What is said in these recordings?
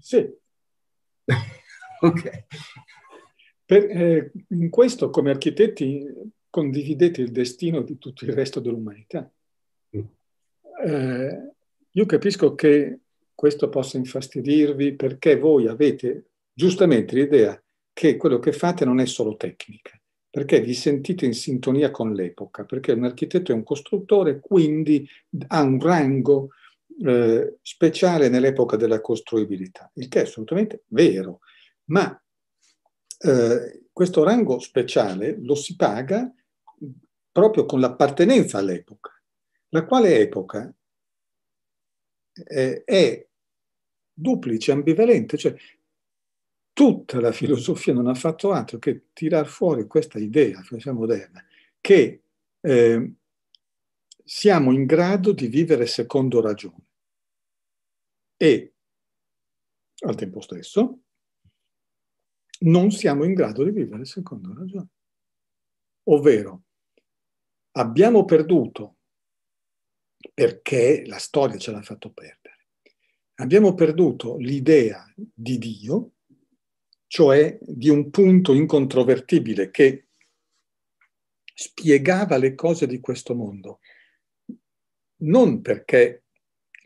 Sì. ok. Per, eh, in questo, come architetti, condividete il destino di tutto il resto dell'umanità. Mm. Eh, io capisco che questo possa infastidirvi perché voi avete giustamente l'idea che quello che fate non è solo tecnica, perché vi sentite in sintonia con l'epoca, perché un architetto è un costruttore, quindi ha un rango eh, speciale nell'epoca della costruibilità, il che è assolutamente vero, ma eh, questo rango speciale lo si paga proprio con l'appartenenza all'epoca. La quale epoca eh, è duplice, ambivalente, cioè tutta la filosofia non ha fatto altro che tirar fuori questa idea, filosofia moderna, che eh, siamo in grado di vivere secondo ragione e al tempo stesso non siamo in grado di vivere secondo ragione. Ovvero, abbiamo perduto perché la storia ce l'ha fatto perdere. Abbiamo perduto l'idea di Dio, cioè di un punto incontrovertibile che spiegava le cose di questo mondo, non perché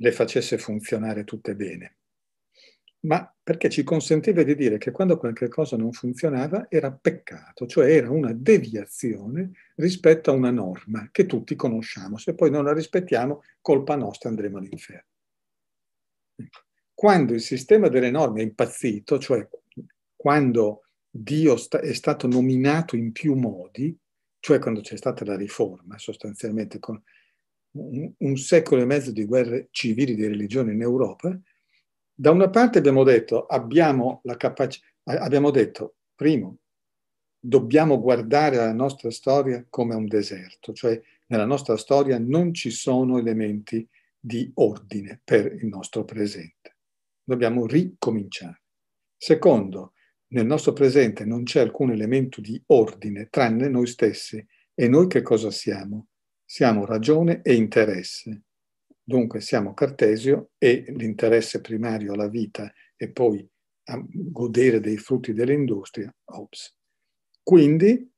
le facesse funzionare tutte bene, ma perché ci consentiva di dire che quando qualche cosa non funzionava era peccato, cioè era una deviazione rispetto a una norma che tutti conosciamo. Se poi non la rispettiamo, colpa nostra andremo all'inferno. Quando il sistema delle norme è impazzito, cioè quando Dio è stato nominato in più modi, cioè quando c'è stata la riforma sostanzialmente con un, un secolo e mezzo di guerre civili di religione in Europa, da una parte abbiamo detto abbiamo la capacità, abbiamo detto, primo, dobbiamo guardare la nostra storia come un deserto, cioè nella nostra storia non ci sono elementi di ordine per il nostro presente. Dobbiamo ricominciare. Secondo, nel nostro presente non c'è alcun elemento di ordine tranne noi stessi e noi che cosa siamo? Siamo ragione e interesse. Dunque siamo Cartesio e l'interesse primario alla vita e poi a godere dei frutti dell'industria, ops. Quindi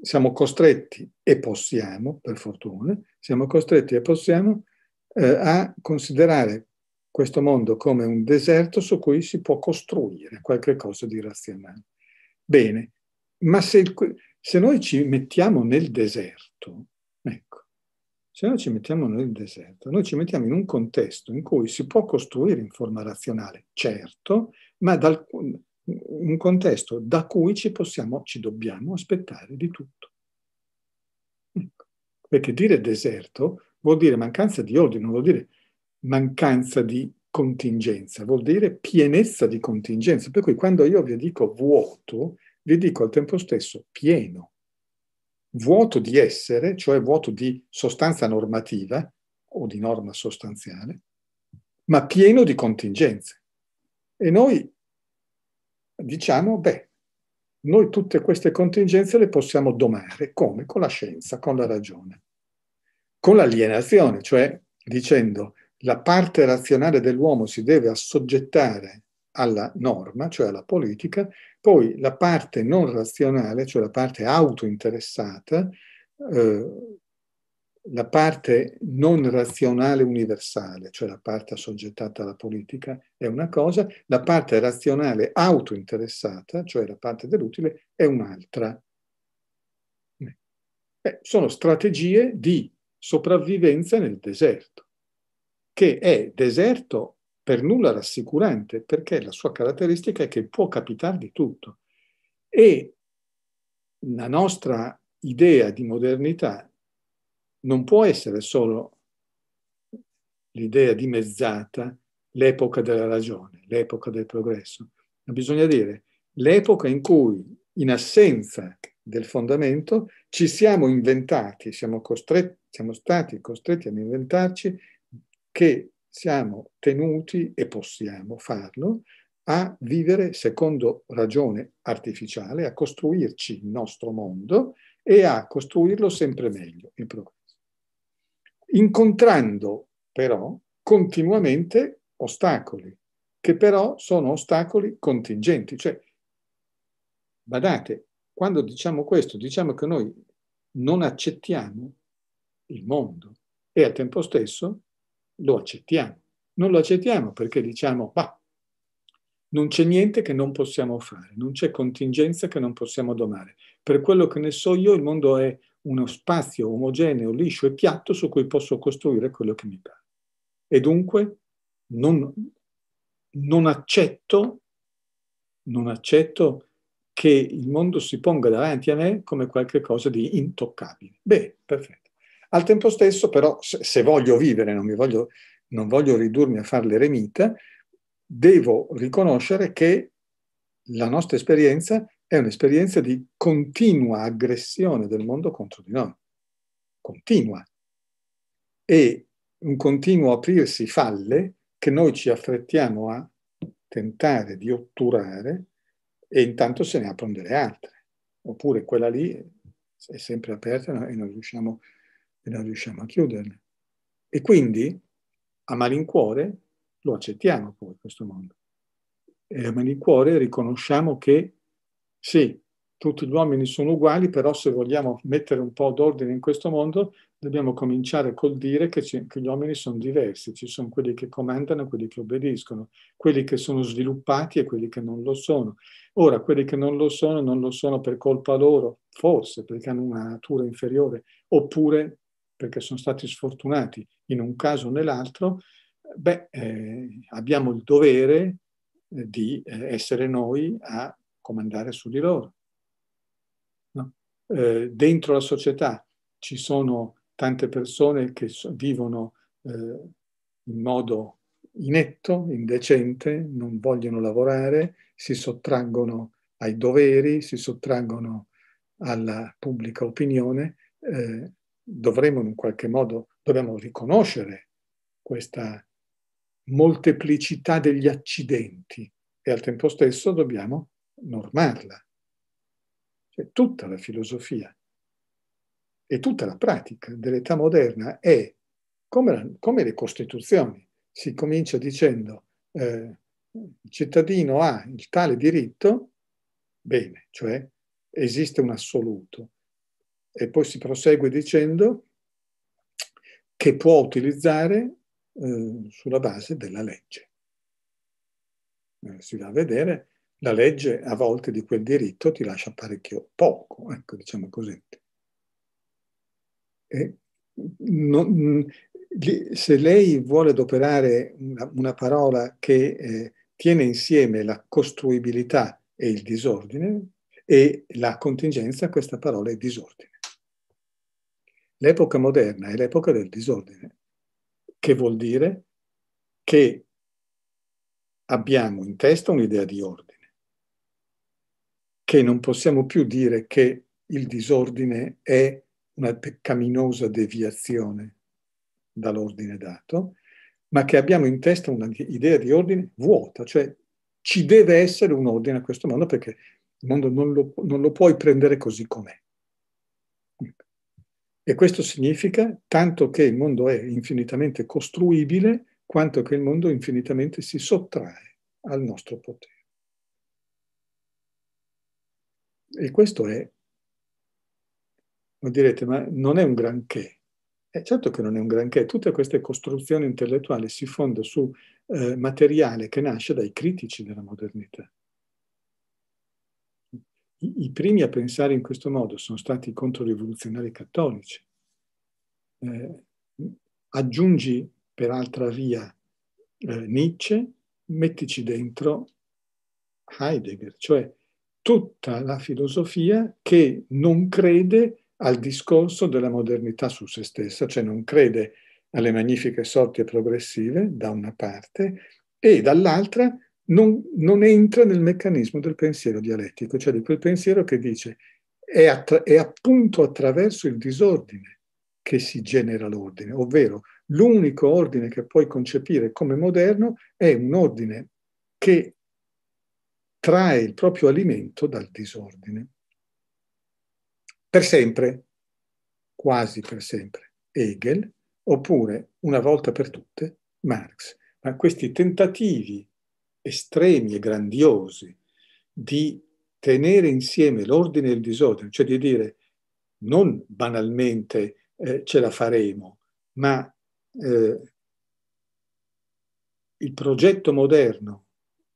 siamo costretti e possiamo, per fortuna, siamo costretti e possiamo eh, a considerare questo mondo come un deserto su cui si può costruire qualche cosa di razionale. Bene, ma se, se noi ci mettiamo nel deserto, Ecco, se noi ci mettiamo nel deserto, noi ci mettiamo in un contesto in cui si può costruire in forma razionale, certo, ma dal, un contesto da cui ci possiamo, ci dobbiamo aspettare di tutto. Ecco. Perché dire deserto vuol dire mancanza di ordine, non vuol dire mancanza di contingenza, vuol dire pienezza di contingenza. Per cui quando io vi dico vuoto, vi dico al tempo stesso pieno, vuoto di essere, cioè vuoto di sostanza normativa o di norma sostanziale, ma pieno di contingenze. E noi diciamo, beh, noi tutte queste contingenze le possiamo domare, come? Con la scienza, con la ragione, con l'alienazione, cioè dicendo la parte razionale dell'uomo si deve assoggettare alla norma, cioè alla politica, poi la parte non razionale, cioè la parte autointeressata, eh, la parte non razionale universale, cioè la parte assoggettata alla politica, è una cosa, la parte razionale autointeressata, cioè la parte dell'utile, è un'altra. Eh, sono strategie di sopravvivenza nel deserto, che è deserto per nulla rassicurante, perché la sua caratteristica è che può capitare di tutto. E la nostra idea di modernità non può essere solo l'idea dimezzata, l'epoca della ragione, l'epoca del progresso, ma bisogna dire l'epoca in cui, in assenza del fondamento, ci siamo inventati, siamo, costretti, siamo stati costretti ad inventarci che siamo tenuti, e possiamo farlo, a vivere secondo ragione artificiale, a costruirci il nostro mondo e a costruirlo sempre meglio, in progresso. Incontrando però continuamente ostacoli, che però sono ostacoli contingenti. Cioè, badate, quando diciamo questo, diciamo che noi non accettiamo il mondo e al tempo stesso lo accettiamo. Non lo accettiamo perché diciamo, ma non c'è niente che non possiamo fare, non c'è contingenza che non possiamo domare. Per quello che ne so io, il mondo è uno spazio omogeneo, liscio e piatto su cui posso costruire quello che mi pare. E dunque non, non, accetto, non accetto che il mondo si ponga davanti a me come qualcosa di intoccabile. Bene, perfetto. Al tempo stesso, però, se, se voglio vivere, non, voglio, non voglio ridurmi a fare l'eremita, devo riconoscere che la nostra esperienza è un'esperienza di continua aggressione del mondo contro di noi. Continua. E un continuo aprirsi falle che noi ci affrettiamo a tentare di otturare e intanto se ne aprono delle altre. Oppure quella lì è sempre aperta e non riusciamo a e non riusciamo a chiuderle. E quindi a malincuore lo accettiamo poi questo mondo. E a malincuore riconosciamo che sì, tutti gli uomini sono uguali, però se vogliamo mettere un po' d'ordine in questo mondo dobbiamo cominciare col dire che, ci, che, gli uomini sono diversi, ci sono quelli che comandano quelli che obbediscono, quelli che sono sviluppati e quelli che non lo sono. Ora, quelli che non lo sono, non lo sono per colpa loro, forse perché hanno una natura inferiore, oppure perché sono stati sfortunati in un caso o nell'altro, beh, eh, abbiamo il dovere eh, di eh, essere noi a comandare su di loro. No? Eh, dentro la società ci sono tante persone che so, vivono eh, in modo inetto, indecente, non vogliono lavorare, si sottraggono ai doveri, si sottraggono alla pubblica opinione, eh, dovremmo in qualche modo, dobbiamo riconoscere questa molteplicità degli accidenti e al tempo stesso dobbiamo normarla. Cioè, tutta la filosofia e tutta la pratica dell'età moderna è come, la, come le costituzioni. Si comincia dicendo eh, il cittadino ha il tale diritto, bene, cioè esiste un assoluto, e poi si prosegue dicendo che può utilizzare eh, sulla base della legge. Eh, si va a vedere, la legge a volte di quel diritto ti lascia parecchio poco, ecco, diciamo così. Non, mm, se lei vuole adoperare una, una parola che eh, tiene insieme la costruibilità e il disordine, e la contingenza, questa parola è disordine. L'epoca moderna è l'epoca del disordine, che vuol dire che abbiamo in testa un'idea di ordine, che non possiamo più dire che il disordine è una peccaminosa deviazione dall'ordine dato, ma che abbiamo in testa un'idea di ordine vuota, cioè ci deve essere un ordine a questo mondo perché il mondo non lo, non lo puoi prendere così com'è. E questo significa tanto che il mondo è infinitamente costruibile quanto che il mondo infinitamente si sottrae al nostro potere. E questo è, voi direte, ma non è un granché. Eh, certo che non è un granché, tutte queste costruzioni intellettuali si fondano su eh, materiale che nasce dai critici della modernità. I, i primi a pensare in questo modo sono stati i controrivoluzionari cattolici. Eh, aggiungi per altra via eh, Nietzsche, mettici dentro Heidegger, cioè tutta la filosofia che non crede al discorso della modernità su se stessa, cioè non crede alle magnifiche sorti progressive da una parte e dall'altra non, non, entra nel meccanismo del pensiero dialettico, cioè di quel pensiero che dice è, attra- è appunto attraverso il disordine che si genera l'ordine, ovvero l'unico ordine che puoi concepire come moderno è un ordine che trae il proprio alimento dal disordine. Per sempre, quasi per sempre, Hegel, oppure una volta per tutte, Marx. Ma questi tentativi estremi e grandiosi di tenere insieme l'ordine e il disordine, cioè di dire non banalmente eh, ce la faremo, ma eh, il progetto moderno,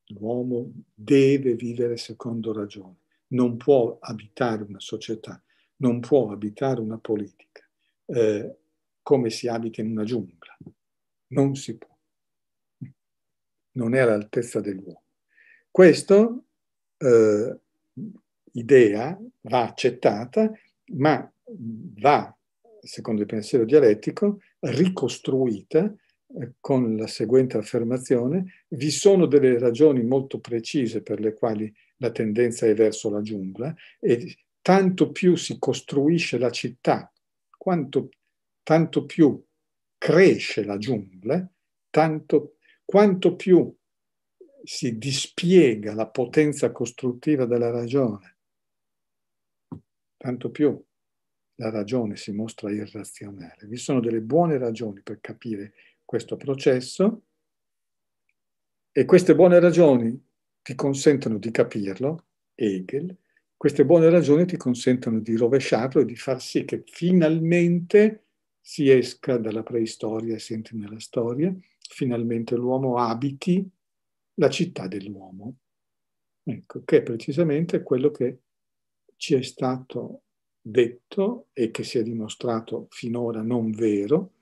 l'uomo deve vivere secondo ragione, non può abitare una società, non può abitare una politica eh, come si abita in una giungla, non si può non è all'altezza dell'uomo. Questa eh, idea va accettata, ma va, secondo il pensiero dialettico, ricostruita eh, con la seguente affermazione, vi sono delle ragioni molto precise per le quali la tendenza è verso la giungla e tanto più si costruisce la città, quanto, tanto più cresce la giungla, tanto quanto più si dispiega la potenza costruttiva della ragione, tanto più la ragione si mostra irrazionale. Vi sono delle buone ragioni per capire questo processo e queste buone ragioni ti consentono di capirlo, Hegel, queste buone ragioni ti consentono di rovesciarlo e di far sì che finalmente si esca dalla preistoria e si entri nella storia finalmente l'uomo abiti la città dell'uomo, ecco, che è precisamente quello che ci è stato detto e che si è dimostrato finora non vero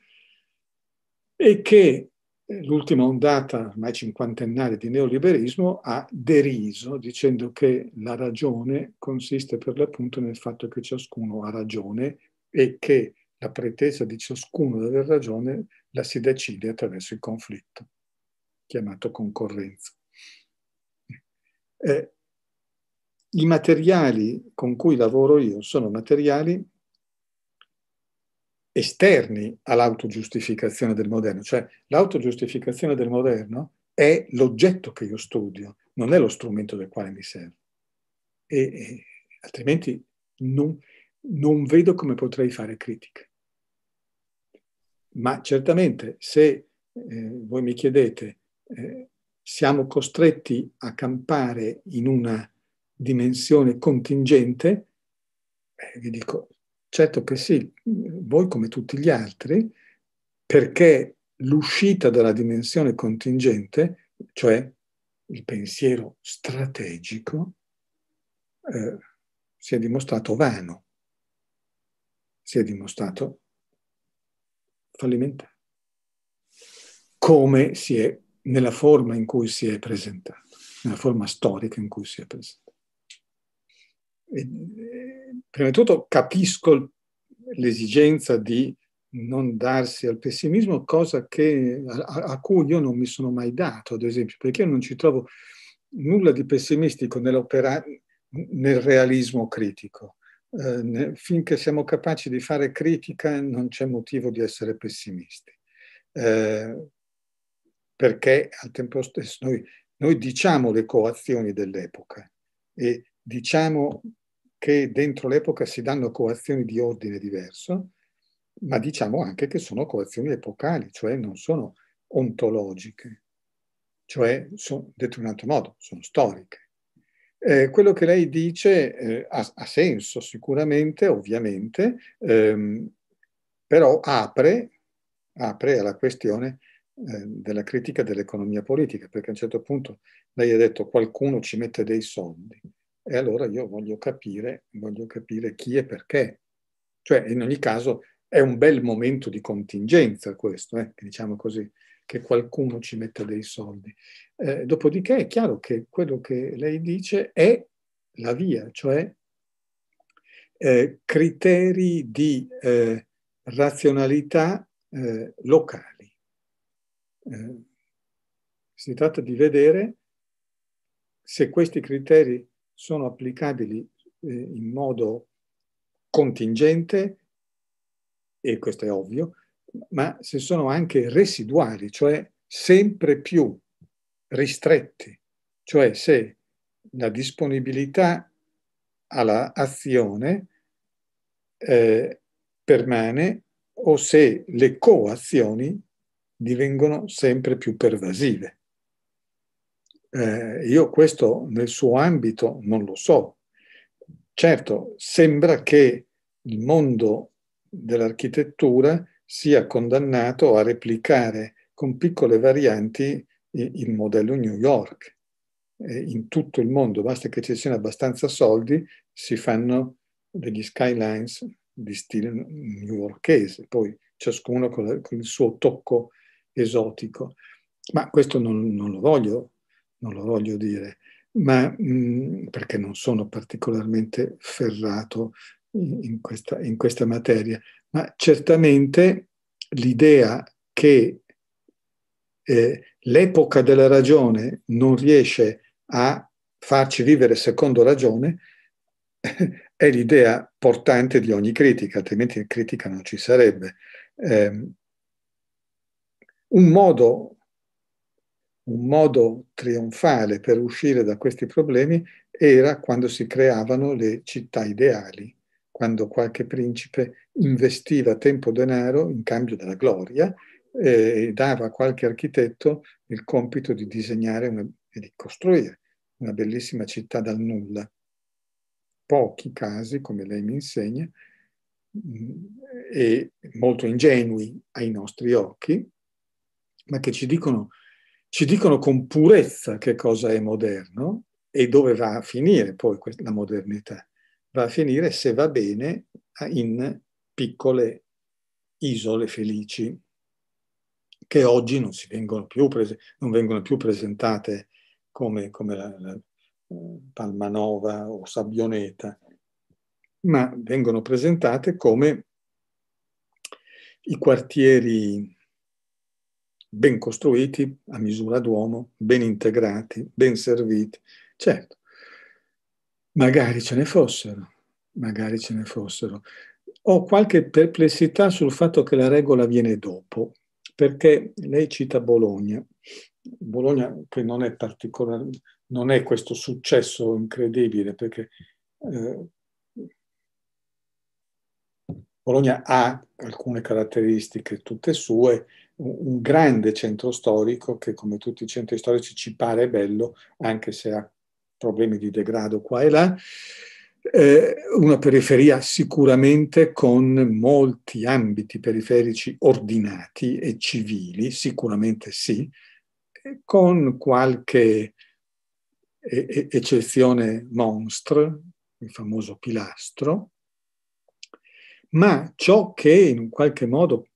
e che eh, l'ultima ondata ormai cinquantennale di neoliberismo ha deriso dicendo che la ragione consiste per l'appunto nel fatto che ciascuno ha ragione e che la pretesa di ciascuno di avere ragione la si decide attraverso il conflitto, chiamato concorrenza. Eh, I materiali con cui lavoro io sono materiali esterni all'autogiustificazione del moderno, cioè l'autogiustificazione del moderno è l'oggetto che io studio, non è lo strumento del quale mi serve. E, e altrimenti non, non vedo come potrei fare critica ma certamente se eh, voi mi chiedete eh, siamo costretti a campare in una dimensione contingente, eh, vi dico certo che sì, voi come tutti gli altri, perché l'uscita dalla dimensione contingente, cioè il pensiero strategico, eh, si è dimostrato vano, si è dimostrato fallimento, come si è, nella forma in cui si è presentato, nella forma storica in cui si è presentato. E, eh, prima di tutto capisco l'esigenza di non darsi al pessimismo, cosa che, a, a, cui io non mi sono mai dato, ad esempio, perché io non ci trovo nulla di pessimistico nel realismo critico. Eh, finché siamo capaci di fare critica non c'è motivo di essere pessimisti, eh, perché al tempo stesso noi, noi diciamo le coazioni dell'epoca e diciamo che dentro l'epoca si danno coazioni di ordine diverso, ma diciamo anche che sono coazioni epocali, cioè non sono ontologiche, cioè detto in un altro modo, sono storiche. Eh, quello che lei dice eh, ha, ha, senso sicuramente, ovviamente, ehm, però apre, apre, alla questione eh, della critica dell'economia politica, perché a un certo punto lei ha detto qualcuno ci mette dei soldi e allora io voglio capire, voglio capire chi e perché. Cioè, in ogni caso, è un bel momento di contingenza questo, eh, diciamo così che qualcuno ci metta dei soldi. Eh, dopodiché è chiaro che quello che lei dice è la via, cioè eh, criteri di eh, razionalità eh, locali. Eh, si tratta di vedere se questi criteri sono applicabili eh, in modo contingente, e questo è ovvio, ma se sono anche residuali, cioè sempre più ristretti, cioè se la disponibilità all'azione eh, permane o se le coazioni divengono sempre più pervasive. Eh, io questo nel suo ambito non lo so. Certo, sembra che il mondo dell'architettura sia condannato a replicare con piccole varianti il modello New York. In tutto il mondo, basta che ci siano abbastanza soldi, si fanno degli skylines di stile newyorkese, poi ciascuno con, il suo tocco esotico. Ma questo non, non, lo, voglio, non lo, voglio, dire, ma, mh, mm, perché non sono particolarmente ferrato in questa, in questa materia, ma certamente l'idea che eh, l'epoca della ragione non riesce a farci vivere secondo ragione è l'idea portante di ogni critica, altrimenti critica non ci sarebbe. Eh, un, modo, un modo trionfale per uscire da questi problemi era quando si creavano le città ideali quando qualche principe investiva tempo e denaro in cambio della gloria eh, e dava a qualche architetto il compito di disegnare una, e di costruire una bellissima città dal nulla. Pochi casi, come lei mi insegna, mm, e molto ingenui ai nostri occhi, ma che ci dicono, ci dicono con purezza che cosa è moderno e dove va a finire poi la modernità va a finire, se va bene, in piccole isole felici che oggi non, vengono più, prese, non vengono più presentate come, come la, la, eh, Palmanova o Sabbioneta, ma vengono presentate come i quartieri ben costruiti, a misura d'uomo, ben integrati, ben serviti. Certo, Magari ce ne fossero, magari ce ne fossero. Ho qualche perplessità sul fatto che la regola viene dopo, perché lei cita Bologna, Bologna che non è particolarmente, non è questo successo incredibile, perché eh, Bologna ha alcune caratteristiche tutte sue, un grande centro storico che come tutti i centri storici ci pare bello, anche se ha problemi di degrado qua e là, eh, una periferia sicuramente con molti ambiti periferici ordinati e civili, sicuramente sì, con qualche eccezione monstre, il famoso pilastro, ma ciò che in un qualche modo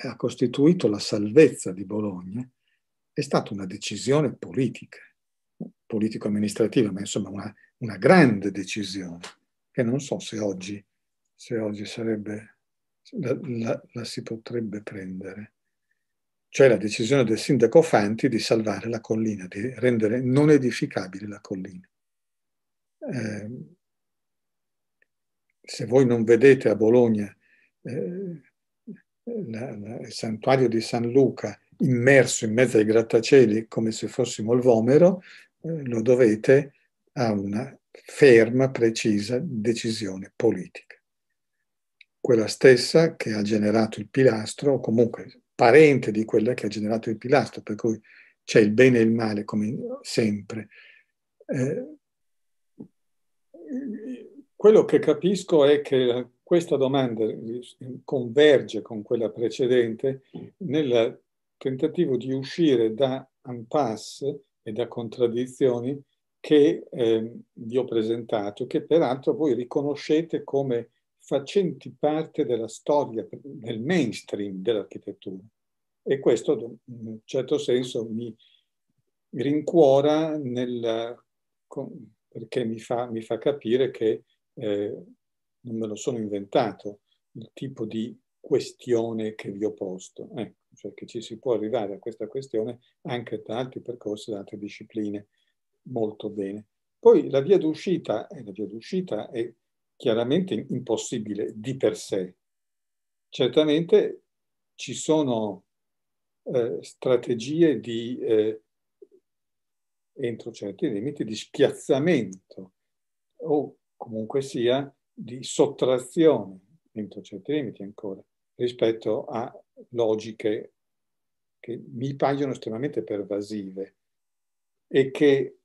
ha costituito la salvezza di Bologna è stata una decisione politica politico-amministrativa, ma insomma una, una, grande decisione che non so se oggi, se oggi sarebbe, la, la, la si potrebbe prendere. Cioè la decisione del sindaco Fanti di salvare la collina, di rendere non edificabile la collina. Eh, se voi non vedete a Bologna eh, la, la, il santuario di San Luca immerso in mezzo ai grattacieli come se fossimo il Vomero, eh, lo dovete a una ferma, precisa decisione politica. Quella stessa che ha generato il pilastro, o comunque parente di quella che ha generato il pilastro, per cui c'è il bene e il male come sempre. Eh, quello che capisco è che questa domanda converge con quella precedente nel tentativo di uscire da un impasse e da contraddizioni che eh, vi ho presentato, che peraltro voi riconoscete come facenti parte della storia, del mainstream dell'architettura. E questo, in un certo senso, mi rincuora nel, perché mi fa, mi fa capire che eh, non me lo sono inventato, il tipo di questione che vi ho posto. Ecco cioè che ci si può arrivare a questa questione anche da altri percorsi, da altre discipline. Molto bene. Poi la via d'uscita, eh, la via d'uscita è chiaramente impossibile di per sé. Certamente ci sono eh, strategie di, eh, entro certi limiti, di spiazzamento o comunque sia di sottrazione, entro certi limiti ancora, rispetto a logiche che mi paiono estremamente pervasive e che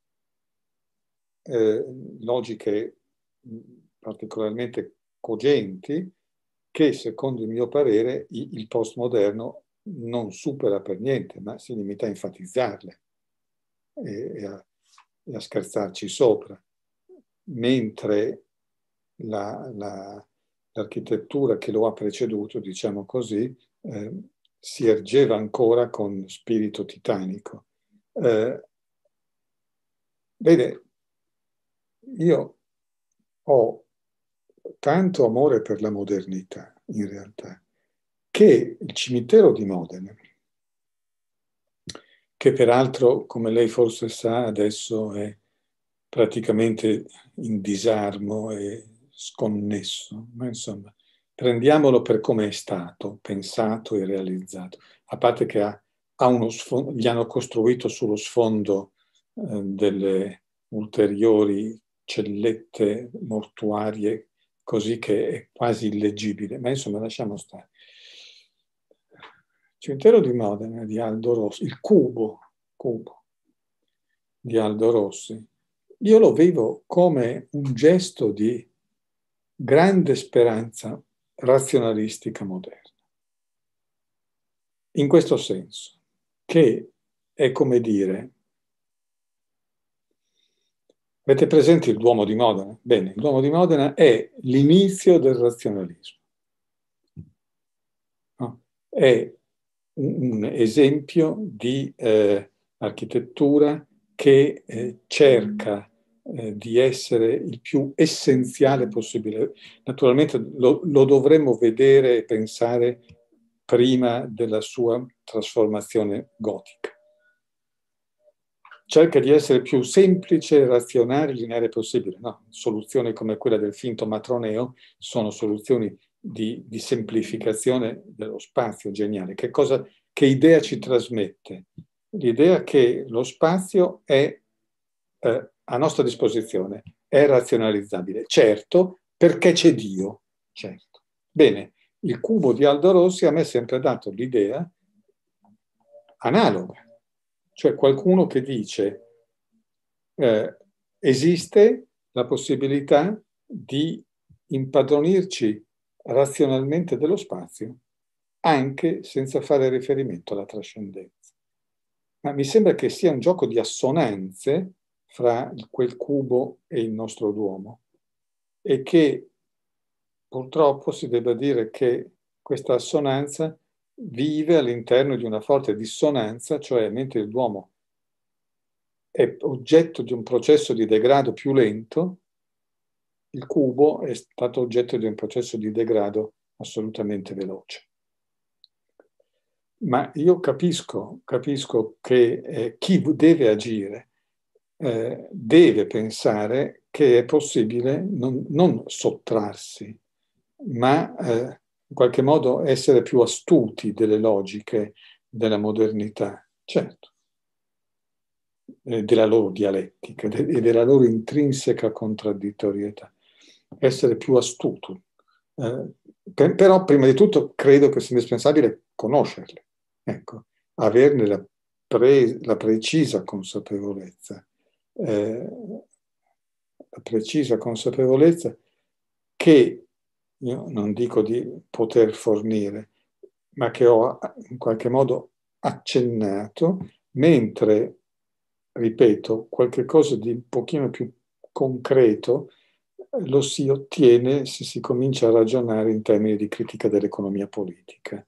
eh, logiche mm, particolarmente cogenti che secondo il mio parere il postmoderno non supera per niente, ma si limita a enfatizzarle e, a, e a scherzarci sopra, mentre la, la l'architettura che lo ha preceduto, diciamo così, eh, si ergeva ancora con spirito titanico. Eh, vede, io ho tanto amore per la modernità, in realtà, che il cimitero di Modena, che peraltro, come lei forse sa, adesso è praticamente in disarmo e sconnesso, ma insomma, prendiamolo per come è stato pensato e realizzato, a parte che ha, ha sfondo, gli hanno costruito sullo sfondo eh, delle ulteriori cellette mortuarie, così che è quasi illeggibile, ma insomma lasciamo stare. Cimitero di Modena di Aldo Rossi, il cubo, cubo di Aldo Rossi, io lo vivo come un gesto di grande speranza razionalistica moderna. In questo senso, che è come dire, avete presente il Duomo di Modena? Bene, il Duomo di Modena è l'inizio del razionalismo. No? È un esempio di eh, architettura che eh, cerca eh, di essere il più essenziale possibile. Naturalmente lo, lo dovremmo vedere e pensare prima della sua trasformazione gotica. Cerca di essere più semplice, razionale e lineare possibile. No, soluzioni come quella del finto matroneo sono soluzioni di, di semplificazione dello spazio geniale. Che, cosa, che idea ci trasmette? L'idea che lo spazio è eh, a nostra disposizione è razionalizzabile. Certo, perché c'è Dio. Certo. Bene, il cubo di Aldo Rossi a me ha sempre dato l'idea analoga, cioè qualcuno che dice eh, esiste la possibilità di impadronirci razionalmente dello spazio anche senza fare riferimento alla trascendenza. Ma mi sembra che sia un gioco di assonanze fra quel cubo e il nostro Duomo e che purtroppo si debba dire che questa assonanza vive all'interno di una forte dissonanza, cioè mentre il Duomo è oggetto di un processo di degrado più lento, il cubo è stato oggetto di un processo di degrado assolutamente veloce. Ma io capisco, capisco che eh, chi deve agire eh, deve pensare che è possibile non, non sottrarsi, ma eh, in qualche modo essere più astuti delle logiche della modernità, certo, eh, della loro dialettica de- e della loro intrinseca contraddittorietà, essere più astuto. Eh, per, però prima di tutto credo che sia indispensabile conoscerle, ecco, averne la, pre- la precisa consapevolezza eh, precisa consapevolezza che io non dico di poter fornire, ma che ho in qualche modo accennato, mentre, ripeto, qualche cosa di un pochino più concreto eh, lo si ottiene se si comincia a ragionare in termini di critica dell'economia politica.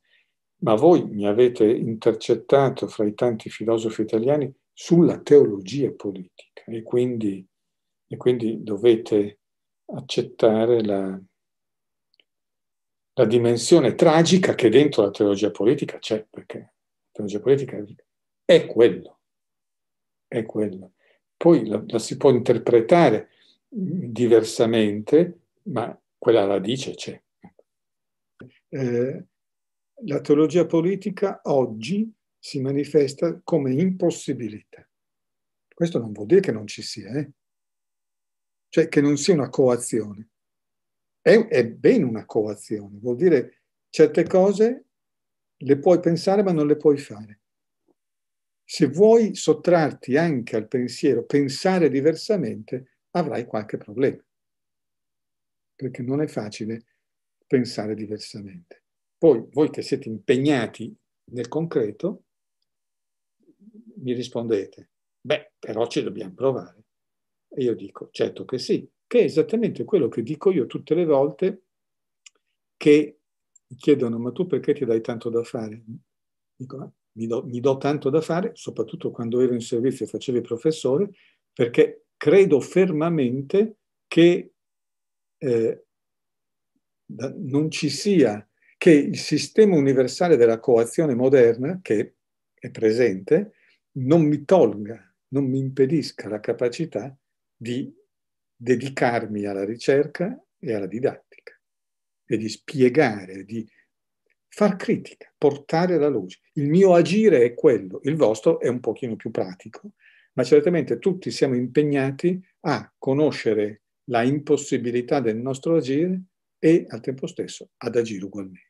Ma voi mi avete intercettato fra i tanti filosofi italiani sulla teologia politica e quindi, e quindi dovete accettare la, la dimensione tragica che dentro la teologia politica c'è, perché la teologia politica è quello, è quello. Poi la, la si può interpretare diversamente, ma quella radice c'è. Eh, la teologia politica oggi si manifesta come impossibilità. Questo non vuol dire che non ci sia, eh? cioè che non sia una coazione. È, è ben una coazione, vuol dire certe cose le puoi pensare ma non le puoi fare. Se vuoi sottrarti anche al pensiero, pensare diversamente, avrai qualche problema, perché non è facile pensare diversamente. Poi voi che siete impegnati nel concreto, mi rispondete, Beh, però ci dobbiamo provare. E io dico, certo che sì, che è esattamente quello che dico io tutte le volte che mi chiedono, ma tu perché ti dai tanto da fare? Dico, ah, mi, do, mi do tanto da fare, soprattutto quando ero in servizio e facevo il professore, perché credo fermamente che eh, non ci sia, che il sistema universale della coazione moderna, che è presente, non mi tolga non mi impedisca la capacità di dedicarmi alla ricerca e alla didattica e di spiegare, di far critica, portare alla luce. Il mio agire è quello, il vostro è un pochino più pratico, ma certamente tutti siamo impegnati a conoscere la impossibilità del nostro agire e al tempo stesso ad agire ugualmente.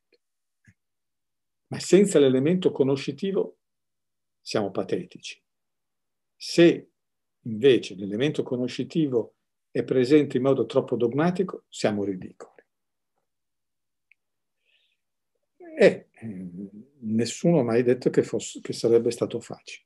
Ma senza l'elemento conoscitivo siamo patetici. Se invece l'elemento conoscitivo è presente in modo troppo dogmatico, siamo ridicoli. E eh, nessuno ha mai detto che, fosse, che sarebbe stato facile.